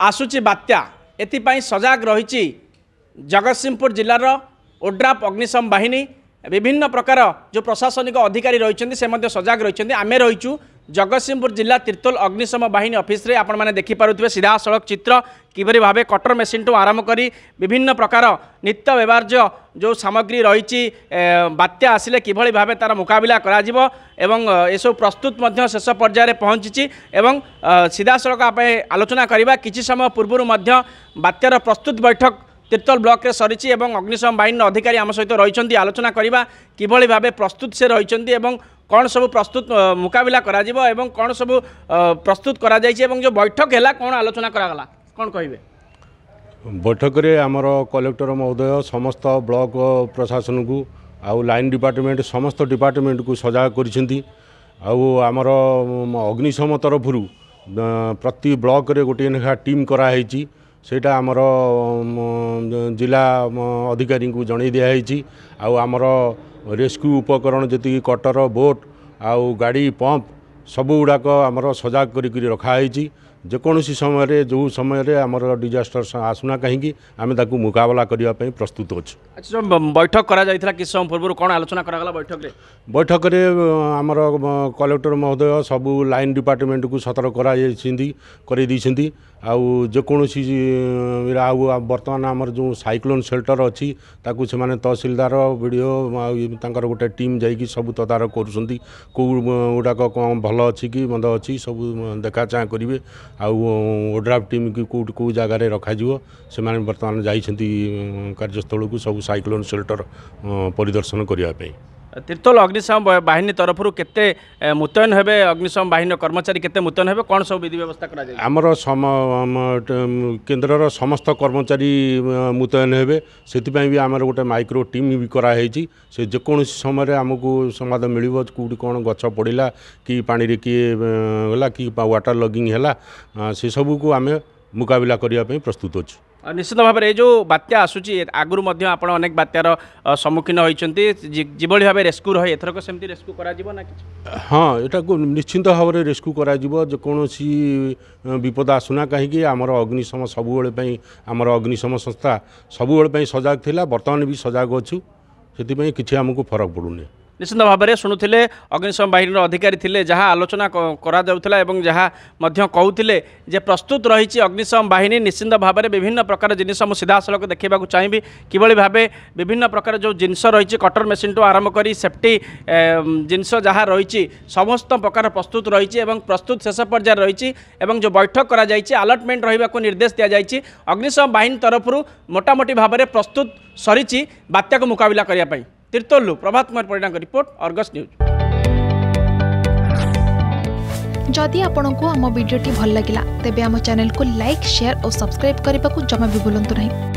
ଆସୁଛି ବାତ୍ୟା ଏଥିପାଇଁ ସଜାଗ ରହିଛି ଜଗତସିଂହପୁର ଜିଲ୍ଲାର ଓଡ୍ରାପ ଅଗ୍ନିଶମ ବାହିନୀ ବିଭିନ୍ନ ପ୍ରକାର ଯେଉଁ ପ୍ରଶାସନିକ ଅଧିକାରୀ ରହିଛନ୍ତି ସେ ମଧ୍ୟ ସଜାଗ ରହିଛନ୍ତି ଆମେ ରହିଛୁ জগৎসিংহপুর জেলা তীর্তোল অগ্নিশম বাহিনী অফিসে আপনার দেখিপারে সিধাসলখ চিত্র কিভাবে ভাবে কটর মেসিনঠু আরম্ভ করে বিভিন্ন প্রকার নিত্য ব্যবহার্য যে সামগ্রী রয়েছে বাত্যা আসলে কিভাবে ভাবে তার মোকাবিলা করা এবং এসব প্রস্তুত মধ্য শেষ পর্যায়ে পৌঁছিছি এবং সিধাসলখ আলোচনা করা কিছু সময় পূর্বর মধ্য বাত্যার প্রস্তুত বৈঠক ତିର୍ତ୍ତଲ ବ୍ଲକରେ ସରିଛି ଏବଂ ଅଗ୍ନିଶମ ବାହିନୀର ଅଧିକାରୀ ଆମ ସହିତ ରହିଛନ୍ତି ଆଲୋଚନା କରିବା କିଭଳି ଭାବେ ପ୍ରସ୍ତୁତ ସେ ରହିଛନ୍ତି ଏବଂ କ'ଣ ସବୁ ପ୍ରସ୍ତୁତ ମୁକାବିଲା କରାଯିବ ଏବଂ କ'ଣ ସବୁ ପ୍ରସ୍ତୁତ କରାଯାଇଛି ଏବଂ ଯେଉଁ ବୈଠକ ହେଲା କ'ଣ ଆଲୋଚନା କରାଗଲା କ'ଣ କହିବେ ବୈଠକରେ ଆମର କଲେକ୍ଟର ମହୋଦୟ ସମସ୍ତ ବ୍ଲକ ପ୍ରଶାସନକୁ ଆଉ ଲାଇନ୍ ଡିପାର୍ଟମେଣ୍ଟ ସମସ୍ତ ଡିପାର୍ଟମେଣ୍ଟକୁ ସଜାଗ କରିଛନ୍ତି ଆଉ ଆମର ଅଗ୍ନିଶମ ତରଫରୁ ପ୍ରତି ବ୍ଲକରେ ଗୋଟିଏ ଲେଖା ଟିମ୍ କରାହେଇଛି ସେଇଟା ଆମର ଜିଲ୍ଲା ଅଧିକାରୀଙ୍କୁ ଜଣାଇ ଦିଆହେଇଛି ଆଉ ଆମର ରେସ୍କ୍ୟୁ ଉପକରଣ ଯେତିକି କଟର ବୋଟ୍ ଆଉ ଗାଡ଼ି ପମ୍ପ ସବୁଗୁଡ଼ାକ ଆମର ସଜାଗ କରିକି ରଖାହେଇଛି जकुणी समयले जो रे अब डिजास्टर आसुना काहीँक आमे मै प्रस्तुत अच्छा बैठक समय पूर्व आलोचना बैठक बैठकले अब कलेक्टर महोदय सब लाइन डिपारमेन्ट कु सतर्क आउँदै आउ बर्त सइक्लो सेलटर अस्ति तहसलदार विडिओ गएर टिम जाइक सबै तदारकु गुडक भयो कि सब देखा सबै देखाचाँके ଆଉ ଓଡ୍ରାଫ୍ ଟିମ୍କୁ କେଉଁଠି କେଉଁ ଜାଗାରେ ରଖାଯିବ ସେମାନେ ବର୍ତ୍ତମାନ ଯାଇଛନ୍ତି କାର୍ଯ୍ୟସ୍ଥଳକୁ ସବୁ ସାଇକ୍ଲୋନ୍ ସେଲ୍ଟର୍ ପରିଦର୍ଶନ କରିବା ପାଇଁ ତୀର୍ଥୋଲ ଅଗ୍ନିଶମ ବାହିନୀ ତରଫରୁ କେତେ ମୁତୟନ ହେବେ ଅଗ୍ନିଶମ ବାହିନୀର କର୍ମଚାରୀ କେତେ ମୁତୟନ ହେବେ କ'ଣ ସବୁ ବିଧି ବ୍ୟବସ୍ଥା କରାଯାଏ ଆମର ସମ କେନ୍ଦ୍ରର ସମସ୍ତ କର୍ମଚାରୀ ମୁତୟନ ହେବେ ସେଥିପାଇଁ ବି ଆମର ଗୋଟେ ମାଇକ୍ରୋ ଟିମ୍ ବି କରାହେଇଛି ସେ ଯେକୌଣସି ସମୟରେ ଆମକୁ ସମ୍ବାଦ ମିଳିବ କେଉଁଠି କ'ଣ ଗଛ ପଡ଼ିଲା କି ପାଣିରେ କିଏ ହେଲା କି ୱାଟର ଲଗିଂ ହେଲା ସେସବୁକୁ ଆମେ ମୁକାବିଲା କରିବା ପାଇଁ ପ୍ରସ୍ତୁତ ଅଛୁ ନିଶ୍ଚିତ ଭାବରେ ଏଇ ଯେଉଁ ବାତ୍ୟା ଆସୁଛି ଆଗରୁ ମଧ୍ୟ ଆପଣ ଅନେକ ବାତ୍ୟାର ସମ୍ମୁଖୀନ ହୋଇଛନ୍ତି ଯେଭଳି ଭାବେ ରେସ୍କ୍ୟୁ ରହେ ଏଥରକ ସେମିତି ରେସ୍କ୍ୟୁ କରାଯିବ ନା କିଛି ହଁ ଏଟାକୁ ନିଶ୍ଚିନ୍ତ ଭାବରେ ରେସ୍କ୍ୟୁ କରାଯିବ ଯେକୌଣସି ବିପଦ ଆସୁନା କାହିଁକି ଆମର ଅଗ୍ନିଶମ ସବୁବେଳେ ପାଇଁ ଆମର ଅଗ୍ନିଶମ ସଂସ୍ଥା ସବୁବେଳେ ପାଇଁ ସଜାଗ ଥିଲା ବର୍ତ୍ତମାନ ବି ସଜାଗ ଅଛୁ ସେଥିପାଇଁ କିଛି ଆମକୁ ଫରକ ପଡ଼ୁନି নিশ্চিত ভাবে শুণুলে অগ্নিশম বাহিনীর অধিকারী লে যা আলোচনা করা যাওয়া এবং যা কুলে যে প্রস্তুত রয়েছে অগ্নিশম বাহিনী নিশ্চিত ভাবে বিভিন্ন প্রকার জিনিস মু সিধাসলখ দেখা চাইবি কিভাবে ভাবে বিভিন্ন প্রকার যে জিনিস রয়েছে কটর মেসিন টু আরম্ভ করে সেফটি জিনিস যা রয়েছে সমস্ত প্রকার প্রস্তুত রয়েছে এবং প্রস্তুত শেষ পর্যায়ে রয়েছে এবং যে বৈঠক করা যাই আলটমেন্ট রহবাকে নির্দেশ দিয়া যাই অগ্নিশম বাহিনী তরফর মোটামুটি ভাবে প্রস্তুত সরিছি বাত্যাকে মোকাবিলা করা तीर्तोलु प्रभात कुमार पड़ा रिपोर्ट अर्गस न्यूज जदि आपण को आम भिडी भल लगा तेब आम चेल को लाइक सेयार और सब्सक्राइब करने को जमा भी बुलां नहीं